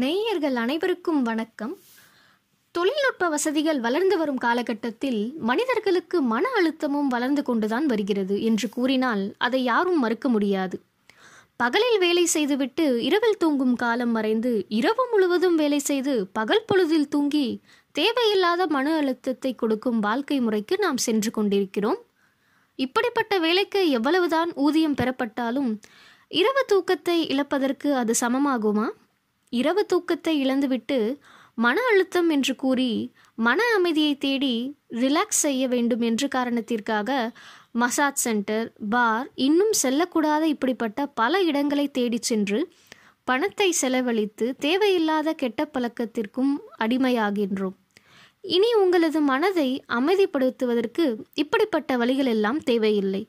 நேயர்கள் அனைவருக்கும் வணக்கம் தொழில்நுட்ப வசதிகள் வளர்ந்து வரும் காலகட்டத்தில் மனிதர்களுக்கு மன அழுத்தமும் வளர்ந்து கொண்டுதான் வருகிறது என்று கூறினால் அதை யாரும் மறுக்க முடியாது பகலில் வேலை செய்துவிட்டு இரவில் தூங்கும் காலம் மறைந்து இரவு முழுவதும் வேலை செய்து பகல் பொழுதில் தூங்கி தேவையில்லாத மன அழுத்தத்தை கொடுக்கும் வாழ்க்கை முறைக்கு நாம் சென்று கொண்டிருக்கிறோம் இப்படிப்பட்ட வேலைக்கு எவ்வளவுதான் ஊதியம் பெறப்பட்டாலும் இரவு தூக்கத்தை இழப்பதற்கு அது சமமாகுமா இரவு தூக்கத்தை இழந்துவிட்டு மன அழுத்தம் என்று கூறி மன அமைதியை தேடி ரிலாக்ஸ் செய்ய வேண்டும் என்ற காரணத்திற்காக மசாஜ் சென்டர் பார் இன்னும் செல்லக்கூடாத இப்படிப்பட்ட பல இடங்களை தேடி சென்று பணத்தை செலவழித்து தேவையில்லாத கெட்ட பழக்கத்திற்கும் அடிமையாகின்றோம் இனி உங்களது மனதை அமைதிப்படுத்துவதற்கு இப்படிப்பட்ட வழிகள் எல்லாம் தேவையில்லை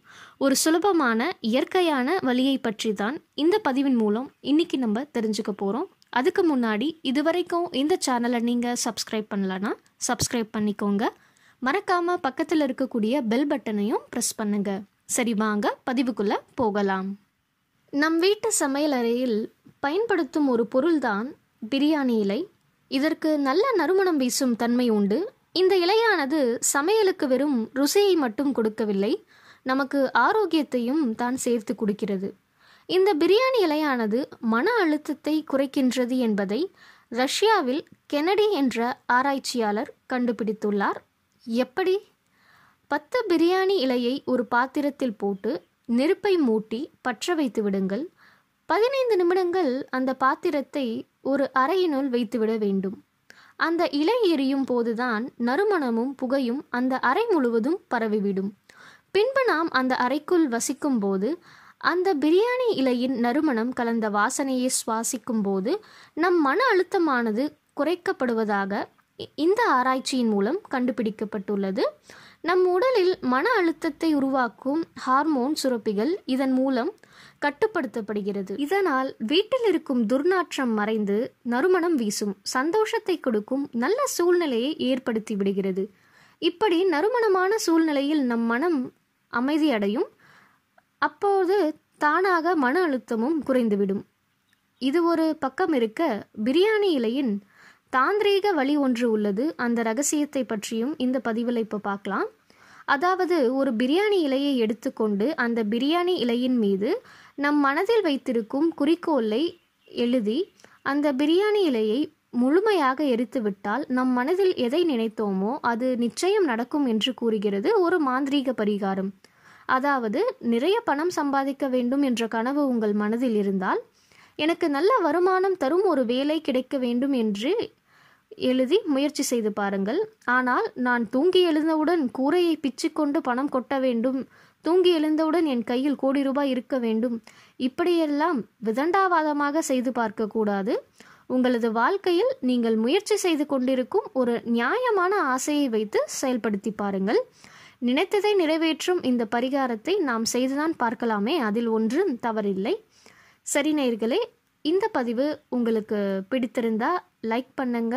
ஒரு சுலபமான இயற்கையான வழியை பற்றி தான் இந்த பதிவின் மூலம் இன்னைக்கு நம்ம தெரிஞ்சுக்க போகிறோம் அதுக்கு முன்னாடி இது வரைக்கும் இந்த சேனலை நீங்கள் சப்ஸ்கிரைப் பண்ணலனா சப்ஸ்கிரைப் பண்ணிக்கோங்க மறக்காமல் பக்கத்தில் இருக்கக்கூடிய பெல் பட்டனையும் ப்ரெஸ் பண்ணுங்கள் சரி வாங்க பதிவுக்குள்ளே போகலாம் நம் வீட்டு சமையலறையில் பயன்படுத்தும் ஒரு பொருள்தான் பிரியாணி இலை இதற்கு நல்ல நறுமணம் வீசும் தன்மை உண்டு இந்த இலையானது சமையலுக்கு வெறும் ருசியை மட்டும் கொடுக்கவில்லை நமக்கு ஆரோக்கியத்தையும் தான் சேர்த்து கொடுக்கிறது இந்த பிரியாணி இலையானது மன அழுத்தத்தை குறைக்கின்றது என்பதை ரஷ்யாவில் கெனடி என்ற ஆராய்ச்சியாளர் கண்டுபிடித்துள்ளார் எப்படி பத்து பிரியாணி இலையை ஒரு பாத்திரத்தில் போட்டு நெருப்பை மூட்டி பற்ற வைத்து விடுங்கள் பதினைந்து நிமிடங்கள் அந்த பாத்திரத்தை ஒரு அறையினுள் வைத்துவிட வேண்டும் அந்த இலை எரியும் போதுதான் நறுமணமும் புகையும் அந்த அறை முழுவதும் பரவிவிடும் பின்பு நாம் அந்த அறைக்குள் வசிக்கும் போது அந்த பிரியாணி இலையின் நறுமணம் கலந்த வாசனையை சுவாசிக்கும் போது நம் மன அழுத்தமானது குறைக்கப்படுவதாக இந்த ஆராய்ச்சியின் மூலம் கண்டுபிடிக்கப்பட்டுள்ளது நம் உடலில் மன அழுத்தத்தை உருவாக்கும் ஹார்மோன் சுரப்பிகள் இதன் மூலம் கட்டுப்படுத்தப்படுகிறது இதனால் வீட்டில் இருக்கும் துர்நாற்றம் மறைந்து நறுமணம் வீசும் சந்தோஷத்தை கொடுக்கும் நல்ல சூழ்நிலையை ஏற்படுத்தி விடுகிறது இப்படி நறுமணமான சூழ்நிலையில் நம் மனம் அமைதியடையும் அப்போது தானாக மன அழுத்தமும் குறைந்துவிடும் இது ஒரு பக்கம் இருக்க பிரியாணி இலையின் தாந்திரீக வழி ஒன்று உள்ளது அந்த ரகசியத்தை பற்றியும் இந்த பதிவில் இப்போ பார்க்கலாம் அதாவது ஒரு பிரியாணி இலையை எடுத்துக்கொண்டு அந்த பிரியாணி இலையின் மீது நம் மனதில் வைத்திருக்கும் குறிக்கோளை எழுதி அந்த பிரியாணி இலையை முழுமையாக எரித்துவிட்டால் நம் மனதில் எதை நினைத்தோமோ அது நிச்சயம் நடக்கும் என்று கூறுகிறது ஒரு மாந்திரீக பரிகாரம் அதாவது நிறைய பணம் சம்பாதிக்க வேண்டும் என்ற கனவு உங்கள் மனதில் இருந்தால் எனக்கு நல்ல வருமானம் தரும் ஒரு வேலை கிடைக்க வேண்டும் என்று எழுதி முயற்சி செய்து பாருங்கள் ஆனால் நான் தூங்கி எழுந்தவுடன் கூரையை பிச்சுக்கொண்டு பணம் கொட்ட வேண்டும் தூங்கி எழுந்தவுடன் என் கையில் கோடி ரூபாய் இருக்க வேண்டும் இப்படியெல்லாம் விதண்டாவாதமாக செய்து பார்க்கக்கூடாது உங்களது வாழ்க்கையில் நீங்கள் முயற்சி செய்து கொண்டிருக்கும் ஒரு நியாயமான ஆசையை வைத்து செயல்படுத்தி பாருங்கள் நினைத்ததை நிறைவேற்றும் இந்த பரிகாரத்தை நாம் செய்துதான் பார்க்கலாமே அதில் ஒன்றும் தவறில்லை சரி நேர்களே இந்த பதிவு உங்களுக்கு பிடித்திருந்தா லைக் பண்ணுங்க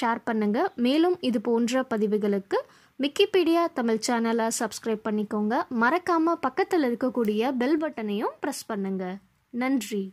ஷேர் பண்ணுங்க மேலும் இது போன்ற பதிவுகளுக்கு விக்கிபீடியா தமிழ் சேனலை சப்ஸ்கிரைப் பண்ணிக்கோங்க மறக்காமல் பக்கத்தில் இருக்கக்கூடிய பெல் பட்டனையும் ப்ரெஸ் பண்ணுங்க நன்றி